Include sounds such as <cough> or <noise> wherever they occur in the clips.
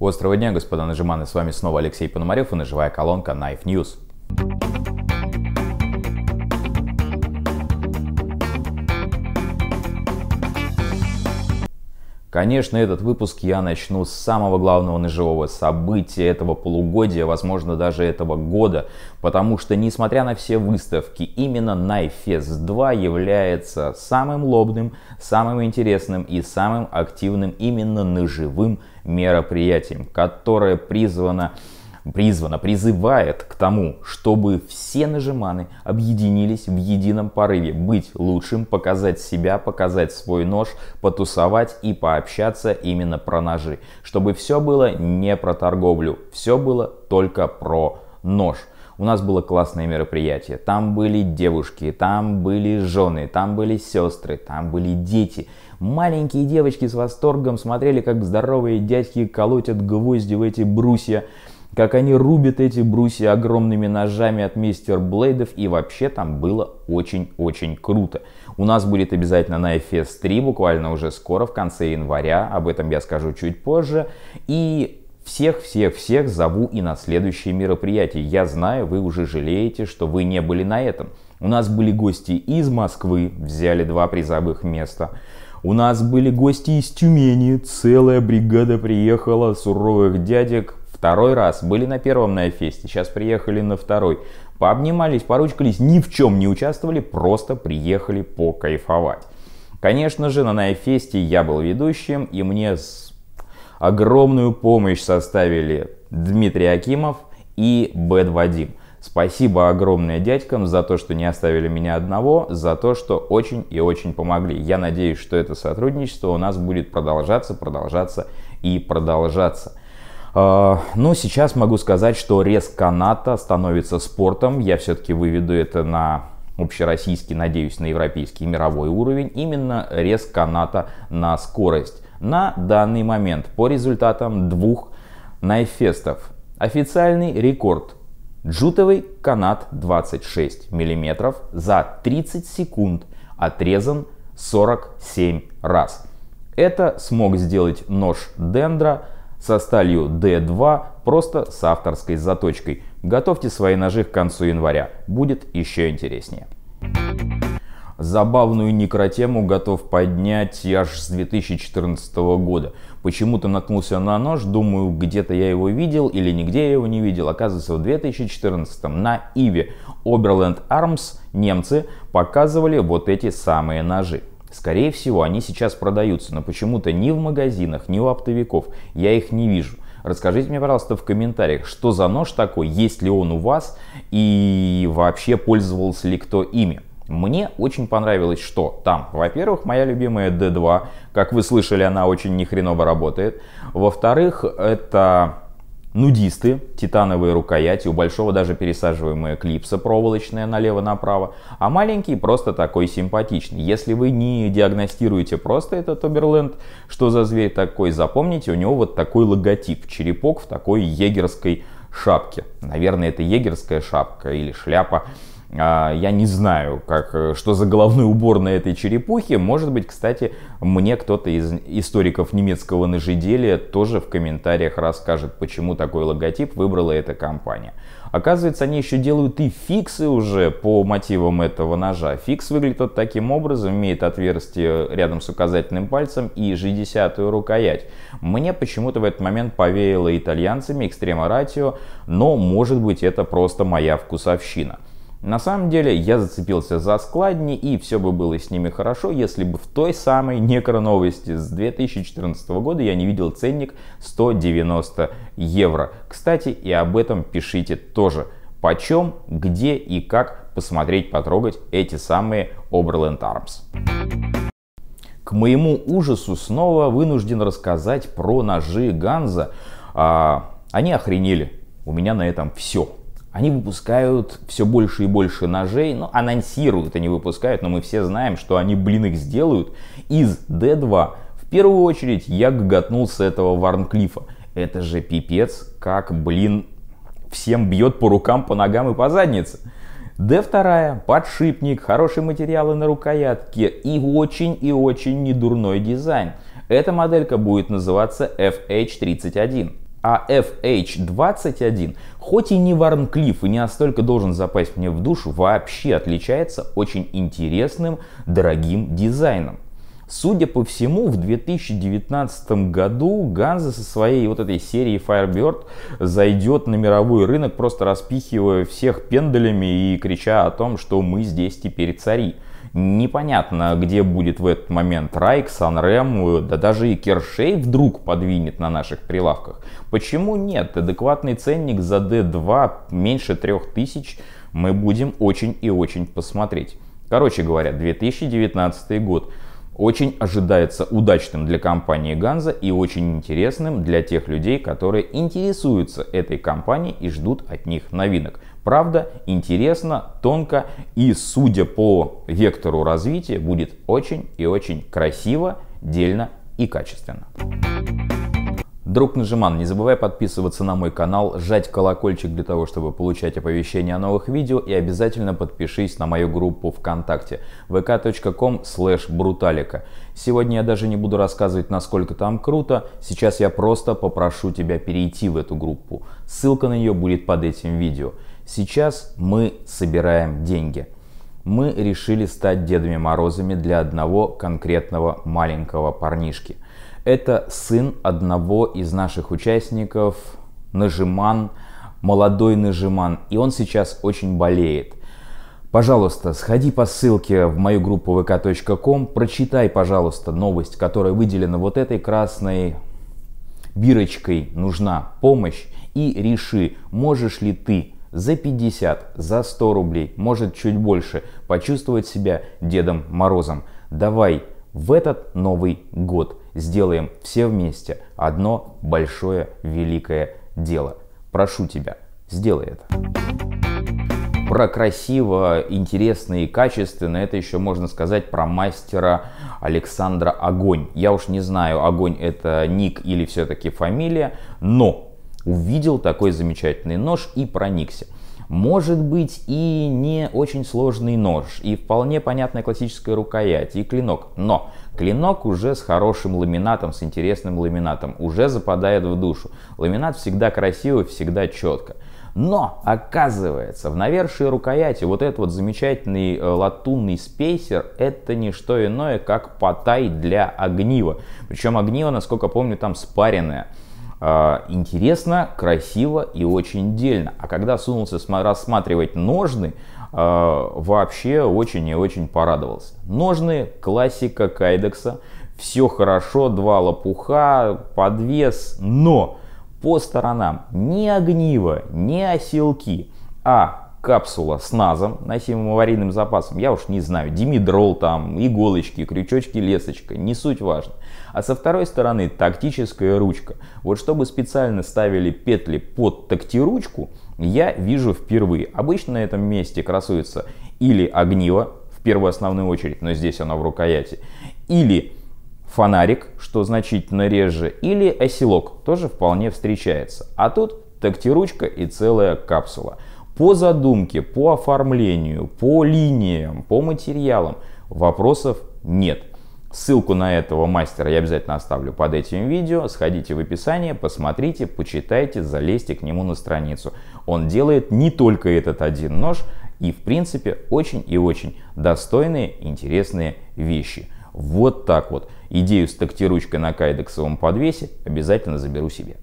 У острова дня, господа нажиманы, с вами снова Алексей Пономарев и ножевая колонка Knife News. Конечно, этот выпуск я начну с самого главного ножевого события этого полугодия, возможно даже этого года, потому что несмотря на все выставки, именно найфес 2 является самым лобным, самым интересным и самым активным именно ножевым мероприятием, которое призвано призвана, призывает к тому, чтобы все нажиманы объединились в едином порыве, быть лучшим, показать себя, показать свой нож, потусовать и пообщаться именно про ножи. Чтобы все было не про торговлю, все было только про нож. У нас было классное мероприятие. Там были девушки, там были жены, там были сестры, там были дети. Маленькие девочки с восторгом смотрели, как здоровые дядьки колотят гвозди в эти брусья, как они рубят эти брусья огромными ножами от мистер Блейдов, и вообще там было очень-очень круто. У нас будет обязательно на FS 3, буквально уже скоро, в конце января, об этом я скажу чуть позже, и всех-всех-всех зову и на следующие мероприятия. Я знаю, вы уже жалеете, что вы не были на этом. У нас были гости из Москвы, взяли два призовых места. У нас были гости из Тюмени, целая бригада приехала, суровых дядек. Второй раз были на первом Найфесте, сейчас приехали на второй. Пообнимались, поручкались, ни в чем не участвовали, просто приехали покайфовать. Конечно же, на Найфесте я был ведущим, и мне огромную помощь составили Дмитрий Акимов и Бэд Вадим. Спасибо огромное дядькам за то, что не оставили меня одного, за то, что очень и очень помогли. Я надеюсь, что это сотрудничество у нас будет продолжаться, продолжаться и продолжаться. А, ну, сейчас могу сказать, что рез каната становится спортом. Я все-таки выведу это на общероссийский, надеюсь, на европейский мировой уровень. Именно рез каната на скорость. На данный момент по результатам двух найфестов. Официальный рекорд Джутовый канат 26 мм за 30 секунд отрезан 47 раз. Это смог сделать нож Дендра со сталью D2 просто с авторской заточкой. Готовьте свои ножи к концу января, будет еще интереснее. Забавную некротему готов поднять аж с 2014 года. Почему-то наткнулся на нож, думаю, где-то я его видел или нигде я его не видел. Оказывается, в 2014 на Иве Oberland Arms немцы показывали вот эти самые ножи. Скорее всего, они сейчас продаются, но почему-то ни в магазинах, ни у оптовиков я их не вижу. Расскажите мне, пожалуйста, в комментариях, что за нож такой, есть ли он у вас и вообще пользовался ли кто ими. Мне очень понравилось, что там, во-первых, моя любимая D2, как вы слышали, она очень нехреново работает. Во-вторых, это нудисты, титановые рукояти, у большого даже пересаживаемая клипса проволочная налево-направо, а маленький просто такой симпатичный. Если вы не диагностируете просто этот Оберленд, что за зверь такой, запомните, у него вот такой логотип, черепок в такой егерской шапке. Наверное, это егерская шапка или шляпа, а, я не знаю, как, э, что за головной убор на этой черепухе. Может быть, кстати, мне кто-то из историков немецкого ножеделия тоже в комментариях расскажет, почему такой логотип выбрала эта компания. Оказывается, они еще делают и фиксы уже по мотивам этого ножа. Фикс выглядит вот таким образом, имеет отверстие рядом с указательным пальцем и же десятую рукоять. Мне почему-то в этот момент повеяло итальянцами, экстрема ратио, но может быть это просто моя вкусовщина. На самом деле я зацепился за складни и все бы было с ними хорошо, если бы в той самой некроновости с 2014 года я не видел ценник 190 евро. Кстати, и об этом пишите тоже. Почем, где и как посмотреть, потрогать эти самые Oberland Arms. К моему ужасу снова вынужден рассказать про ножи Ганза. А, они охренели. У меня на этом все они выпускают все больше и больше ножей, ну, анонсируют, они выпускают, но мы все знаем, что они, блин, их сделают из D2. В первую очередь я гоготнул с этого Варнклифа. Это же пипец, как, блин, всем бьет по рукам, по ногам и по заднице. D2, подшипник, хорошие материалы на рукоятке и очень и очень недурной дизайн. Эта моделька будет называться FH31. А fh 21 хоть и не Варнклифф и не настолько должен запасть мне в душу, вообще отличается очень интересным, дорогим дизайном. Судя по всему, в 2019 году Ганза со своей вот этой серией Firebird зайдет на мировой рынок, просто распихивая всех пендалями и крича о том, что мы здесь теперь цари. Непонятно, где будет в этот момент Райк, Санрем, э, да даже и Кершей вдруг подвинет на наших прилавках. Почему нет? Адекватный ценник за D2 меньше 3000 мы будем очень и очень посмотреть. Короче говоря, 2019 год очень ожидается удачным для компании Ганза и очень интересным для тех людей, которые интересуются этой компанией и ждут от них новинок. Правда, интересно, тонко и, судя по вектору развития, будет очень и очень красиво, дельно и качественно. Друг Нажиман, не забывай подписываться на мой канал, жать колокольчик для того, чтобы получать оповещения о новых видео и обязательно подпишись на мою группу ВКонтакте vk.com slash бруталика. Сегодня я даже не буду рассказывать, насколько там круто, сейчас я просто попрошу тебя перейти в эту группу. Ссылка на нее будет под этим видео. Сейчас мы собираем деньги. Мы решили стать Дедами Морозами для одного конкретного маленького парнишки. Это сын одного из наших участников, Нажиман, молодой Нажиман, и он сейчас очень болеет. Пожалуйста, сходи по ссылке в мою группу vk.com, прочитай, пожалуйста, новость, которая выделена вот этой красной бирочкой «Нужна помощь» и реши, можешь ли ты за 50, за 100 рублей, может чуть больше, почувствовать себя Дедом Морозом. Давай в этот Новый год сделаем все вместе одно большое великое дело. Прошу тебя, сделай это. Про красиво, интересно и качественно это еще можно сказать про мастера Александра Огонь. Я уж не знаю, Огонь это ник или все-таки фамилия, но увидел такой замечательный нож и проникся. Может быть и не очень сложный нож, и вполне понятная классическая рукоять, и клинок. Но клинок уже с хорошим ламинатом, с интересным ламинатом, уже западает в душу. Ламинат всегда красивый, всегда четко. Но, оказывается, в навершии рукояти вот этот вот замечательный э, латунный спейсер – это не что иное, как потай для огнива. Причем огниво, насколько помню, там спаренное. А, интересно, красиво и очень дельно. А когда сунулся рассматривать ножны, а, вообще очень и очень порадовался. Ножны классика кайдекса, все хорошо, два лопуха, подвес, но по сторонам ни огниво, ни оселки, а капсула с НАЗом, носимым аварийным запасом, я уж не знаю, димедрол там, иголочки, крючочки, лесочка, не суть важно. А со второй стороны тактическая ручка. Вот чтобы специально ставили петли под тактиручку, я вижу впервые. Обычно на этом месте красуется или огниво, в первую основную очередь, но здесь оно в рукояти, или фонарик, что значительно реже, или оселок, тоже вполне встречается. А тут тактиручка и целая капсула по задумке, по оформлению, по линиям, по материалам вопросов нет. Ссылку на этого мастера я обязательно оставлю под этим видео. Сходите в описание, посмотрите, почитайте, залезьте к нему на страницу. Он делает не только этот один нож, и в принципе очень и очень достойные, интересные вещи. Вот так вот. Идею с тактиручкой на кайдексовом подвесе обязательно заберу себе.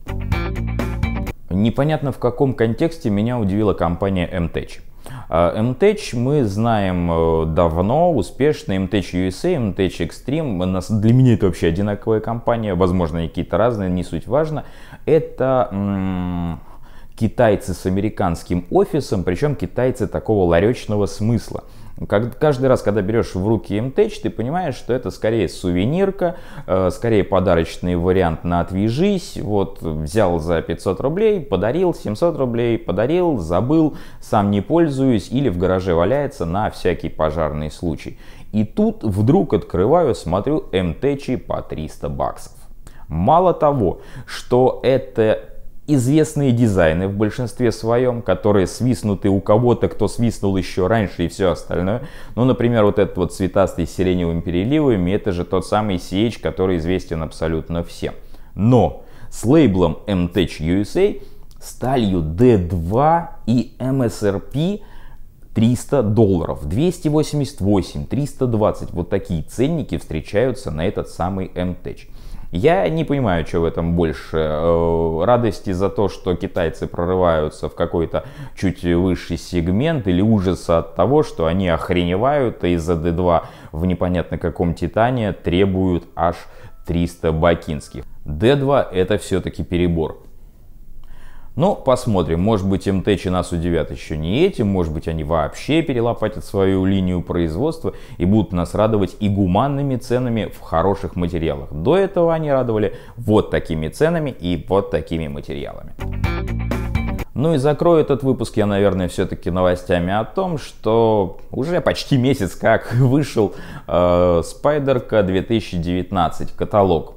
Непонятно в каком контексте меня удивила компания MTech. А, MTech мы знаем э, давно, успешно, MTech USA, MTech Extreme, для меня это вообще одинаковая компания, возможно, они какие-то разные, не суть важно. Это м- китайцы с американским офисом, причем китайцы такого ларечного смысла. Как, каждый раз, когда берешь в руки МТЧ, ты понимаешь, что это скорее сувенирка, э, скорее подарочный вариант на «отвяжись». Вот взял за 500 рублей, подарил 700 рублей, подарил, забыл, сам не пользуюсь или в гараже валяется на всякий пожарный случай. И тут вдруг открываю, смотрю МТЧ по 300 баксов. Мало того, что это известные дизайны в большинстве своем, которые свистнуты у кого-то, кто свистнул еще раньше и все остальное. Ну, например, вот этот вот цветастый с сиреневыми переливами, это же тот самый CH, который известен абсолютно всем. Но с лейблом MTech USA, сталью D2 и MSRP 300 долларов, 288, 320, вот такие ценники встречаются на этот самый MTech. Я не понимаю, что в этом больше. Э, радости за то, что китайцы прорываются в какой-то чуть высший сегмент, или ужаса от того, что они охреневают и за D2 в непонятно каком Титане требуют аж 300 бакинских. D2 это все-таки перебор. Но ну, посмотрим, может быть МТЧ нас удивят еще не этим, может быть они вообще перелопатят свою линию производства и будут нас радовать и гуманными ценами в хороших материалах. До этого они радовали вот такими ценами и вот такими материалами. Ну и закрою этот выпуск я, наверное, все-таки новостями о том, что уже почти месяц как <laughs> вышел э, spider 2019 каталог.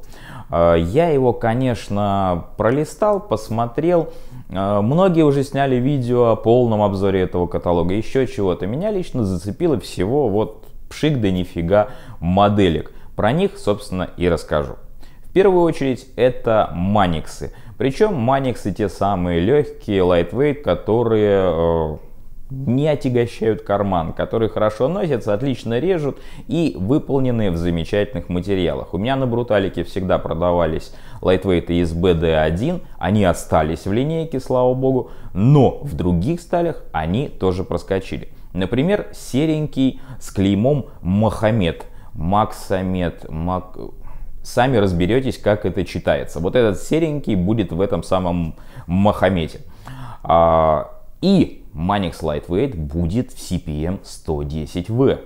Э, я его, конечно, пролистал, посмотрел. А, многие уже сняли видео о полном обзоре этого каталога, еще чего-то. Меня лично зацепило всего вот пшик да нифига моделек. Про них, собственно, и расскажу. В первую очередь это маниксы. Причем маниксы те самые легкие, лайтвейт, которые э, не отягощают карман, которые хорошо носятся, отлично режут и выполнены в замечательных материалах. У меня на бруталике всегда продавались лайтвейты из BD1, они остались в линейке, слава богу, но в других сталях они тоже проскочили. Например, серенький с клеймом Махамед, Максамед, Мак... Сами разберетесь, как это читается. Вот этот серенький будет в этом самом Мохамеде. А, и Manix Lightweight будет в CPM 110V.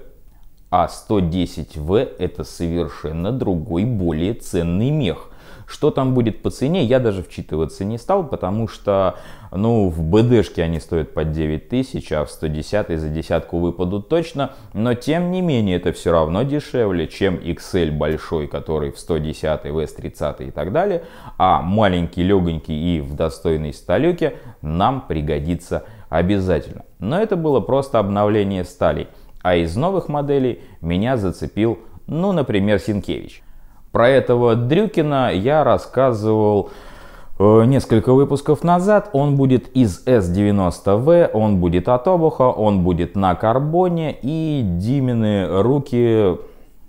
А 110V это совершенно другой, более ценный мех. Что там будет по цене, я даже вчитываться не стал, потому что ну, в БДшке они стоят под 9000, а в 110 за десятку выпадут точно. Но тем не менее, это все равно дешевле, чем XL большой, который в 110, в S30 и так далее. А маленький, легонький и в достойной сталюке нам пригодится обязательно. Но это было просто обновление стали, А из новых моделей меня зацепил, ну, например, Синкевич. Про этого Дрюкина я рассказывал э, несколько выпусков назад. Он будет из S90V, он будет от обуха, он будет на карбоне и Димины руки,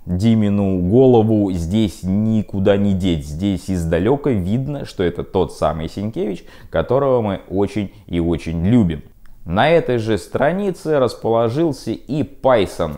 Димину голову здесь никуда не деть. Здесь издалека видно, что это тот самый Синкевич, которого мы очень и очень любим. На этой же странице расположился и Python.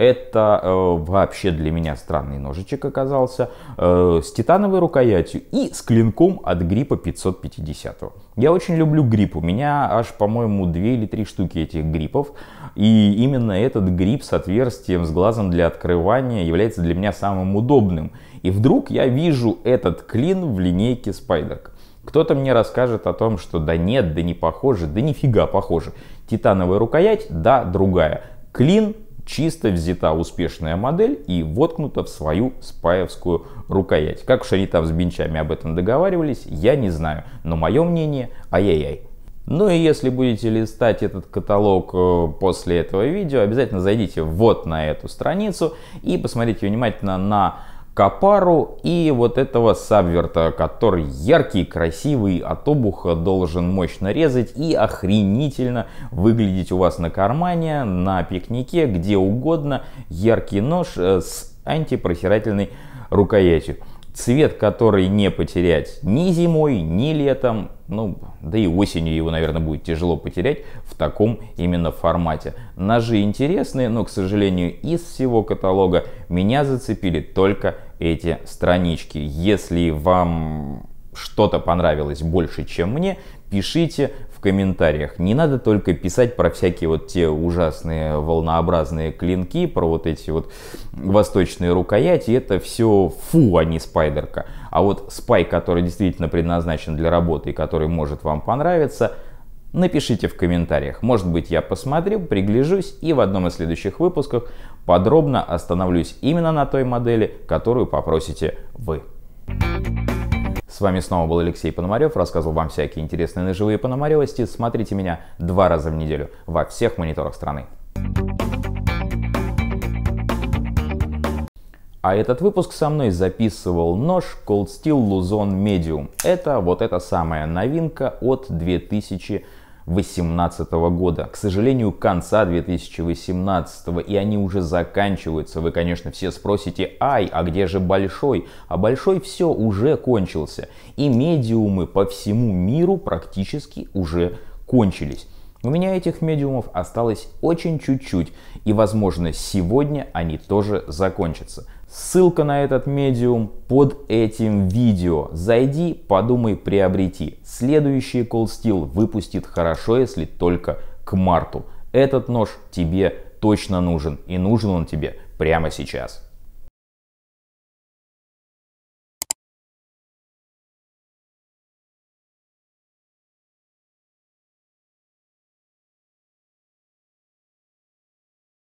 Это э, вообще для меня странный ножичек оказался. Э, с титановой рукоятью и с клинком от гриппа 550. Я очень люблю грипп. У меня аж, по-моему, две или три штуки этих гриппов. И именно этот грипп с отверстием, с глазом для открывания является для меня самым удобным. И вдруг я вижу этот клин в линейке Spyderk. Кто-то мне расскажет о том, что да нет, да не похоже, да нифига похоже. Титановая рукоять, да, другая. Клин чисто взята успешная модель и воткнута в свою спаевскую рукоять. Как уж они там с бенчами об этом договаривались, я не знаю, но мое мнение ай-яй-яй. Ну и если будете листать этот каталог э, после этого видео, обязательно зайдите вот на эту страницу и посмотрите внимательно на Капару и вот этого сабверта, который яркий, красивый, от обуха должен мощно резать и охренительно выглядеть у вас на кармане, на пикнике, где угодно. Яркий нож э, с антипросирательной рукоятью цвет, который не потерять ни зимой, ни летом, ну, да и осенью его, наверное, будет тяжело потерять в таком именно формате. Ножи интересные, но, к сожалению, из всего каталога меня зацепили только эти странички. Если вам что-то понравилось больше, чем мне, пишите в комментариях. Не надо только писать про всякие вот те ужасные волнообразные клинки, про вот эти вот восточные рукояти. Это все фу, а не спайдерка. А вот спай, который действительно предназначен для работы и который может вам понравиться, напишите в комментариях. Может быть я посмотрю, пригляжусь и в одном из следующих выпусков подробно остановлюсь именно на той модели, которую попросите вы. Thank you с вами снова был Алексей Пономарев, рассказывал вам всякие интересные ножевые пономаревости. Смотрите меня два раза в неделю во всех мониторах страны. А этот выпуск со мной записывал нож Cold Steel Luzon Medium. Это вот эта самая новинка от 2000 2018 года. К сожалению, конца 2018 и они уже заканчиваются. Вы, конечно, все спросите, ай, а где же большой? А большой все уже кончился. И медиумы по всему миру практически уже кончились. У меня этих медиумов осталось очень чуть-чуть, и возможно сегодня они тоже закончатся. Ссылка на этот медиум под этим видео. Зайди, подумай, приобрети. Следующий Cold Steel выпустит хорошо, если только к марту. Этот нож тебе точно нужен и нужен он тебе прямо сейчас.